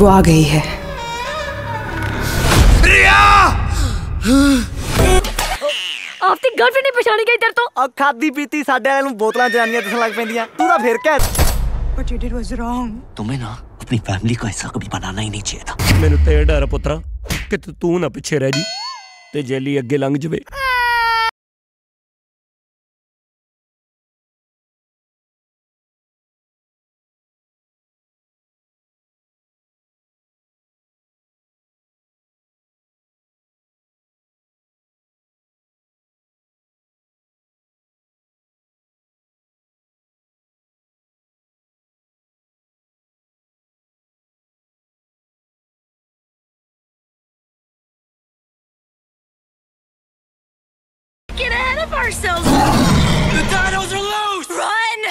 वो आ गई है रिया ਆਪਦੀ ਗਰਲਫ੍ਰੈਂਡ ਨਹੀਂ ਪਛਾਣੀ ਗਈ ਤੇਰੇ ਤੋਂ ਆ ਖਾਦੀ ਪੀਤੀ ਸਾਡੇ ਵਾਲਿਆਂ ਨੂੰ ਬੋਤਲਾਂ ਜਾਨੀਆਂ ਦੱਸਣ ਲੱਗ ਪੈਂਦੀਆਂ ਤੂੰ ਤਾਂ ਫਿਰ ਕਹਿ but you did was wrong ਤੁਮੇ ਨਾ ਆਪਣੀ ਫੈਮਿਲੀ ਕੋ ਐਸਾ ਕਦੀ ਬਣਾਣਾ ਹੀ ਨਹੀਂ ਚਾਹੀਦਾ ਮੈਨੂੰ ਤੇ ਡਰ ਪੁੱਤਰਾ ਕਿ ਤੂੰ ਨਾ ਪਿੱਛੇ ਰਹਿ ਜੀ ਤੇ ਜੇਲੀ ਅੱਗੇ ਲੰਘ ਜਵੇ help ourselves! The dinos are loose! Run!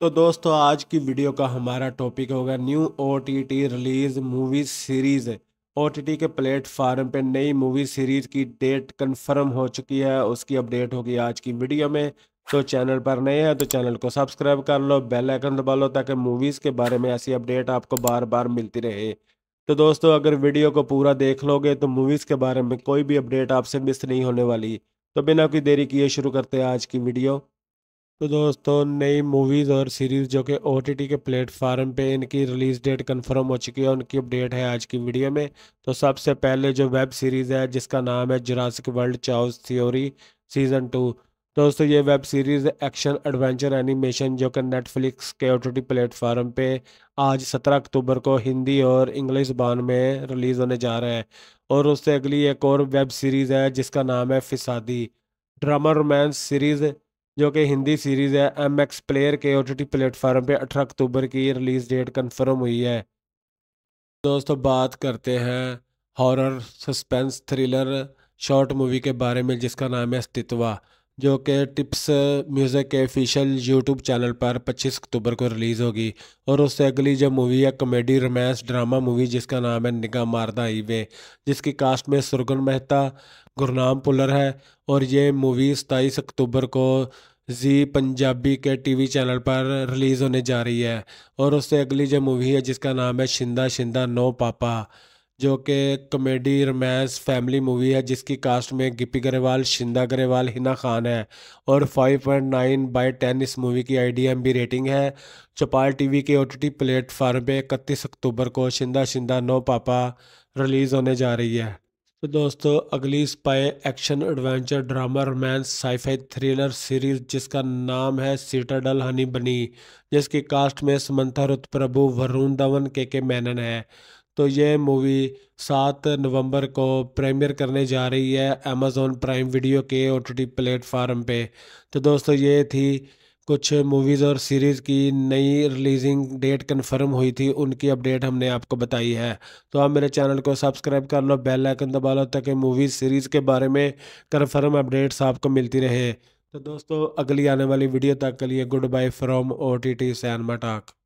तो दोस्तों आज की वीडियो का हमारा टॉपिक होगा new O T T release movie series O के प्लेटफार्म पे नई मूवी सीरीज़ की डेट कंफर्म हो चुकी है उसकी अपडेट होगी आज की वीडियो में तो चैनल पर नए हैं तो चैनल को सब्सक्राइब कर लो बेल आइकन दबा लो ताकि मूवीज़ के बारे में ऐसी अपडेट आपको बार बार मिलती रहे तो दोस्तों अगर वीडियो को पूरा देख लोगे तो मूवीज़ के बारे में कोई भी अपडेट आपसे मिस नहीं होने वाली तो बिना कोई देरी किए शुरू करते हैं आज की वीडियो तो दोस्तों नई मूवीज़ और सीरीज़ जो कि ओ के प्लेटफार्म पे इनकी रिलीज़ डेट कंफर्म हो चुकी है उनकी अपडेट है आज की वीडियो में तो सबसे पहले जो वेब सीरीज़ है जिसका नाम है Jurassic World chaos theory season two दोस्तों ये web series action adventure animation जो कि नेटफ्लिक्स के ओ टी प्लेटफार्म पे आज सत्रह अक्टूबर को हिंदी और इंग्लिश जबान में रिलीज़ होने जा रहा है और उससे अगली एक और वेब सीरीज़ है जिसका नाम है फिसादी ड्रामा रोमांस सीरीज़ जो कि हिंदी सीरीज़ है एम एक्स प्लेयर के ओ टी प्लेटफार्म पर अठारह अक्टूबर की रिलीज़ डेट कन्फर्म हुई है दोस्तों बात करते हैं horror suspense thriller short movie के बारे में जिसका नाम है अस्तित्वा जो कि टिप्स म्यूज़िक के ऑफिशियल यूट्यूब चैनल पर 25 अक्टूबर को रिलीज़ होगी और उससे अगली जो मूवी है कॉमेडी रोमांस ड्रामा मूवी जिसका नाम है निगाह मारदा हाईवे जिसकी कास्ट में सुरगुन मेहता गुरनाम पुलर है और ये मूवी सताईस अक्टूबर को जी पंजाबी के टीवी चैनल पर रिलीज़ होने जा रही है और उससे अगली जो मूवी है जिसका नाम है शिंदा शिंदा नो पापा जो कि कॉमेडी रोमांस फैमिली मूवी है जिसकी कास्ट में गिपी गरेवाल शिंदा गरेवाल हिना खान है और 5.9 पॉइंट नाइन बाई टेन इस मूवी की आई बी रेटिंग है चौपाल टीवी के ओ टी टी प्लेटफार्म पर इकतीस अक्टूबर को शिंदा शिंदा नो पापा रिलीज़ होने जा रही है तो दोस्तों अगली spy action adventure drama romance sci-fi thriller series जिसका नाम है सीटाडल हनी बनी जिसकी कास्ट में समंथा रुत प्रभु वरुण धवन के के मैनन है तो ये मूवी सात नवंबर को प्रीमियर करने जा रही है अमेज़ोन प्राइम वीडियो के ओ टी प्लेटफार्म पे तो दोस्तों ये थी कुछ मूवीज़ और सीरीज़ की नई रिलीजिंग डेट कंफर्म हुई थी उनकी अपडेट हमने आपको बताई है तो आप मेरे चैनल को सब्सक्राइब कर लो बेल आइकन दबा लो ताकि मूवीज़ सीरीज़ के बारे में कंफर्म अपडेट्स आपको मिलती रहे तो दोस्तों अगली आने वाली वीडियो तक के लिए goodbye from O T T torque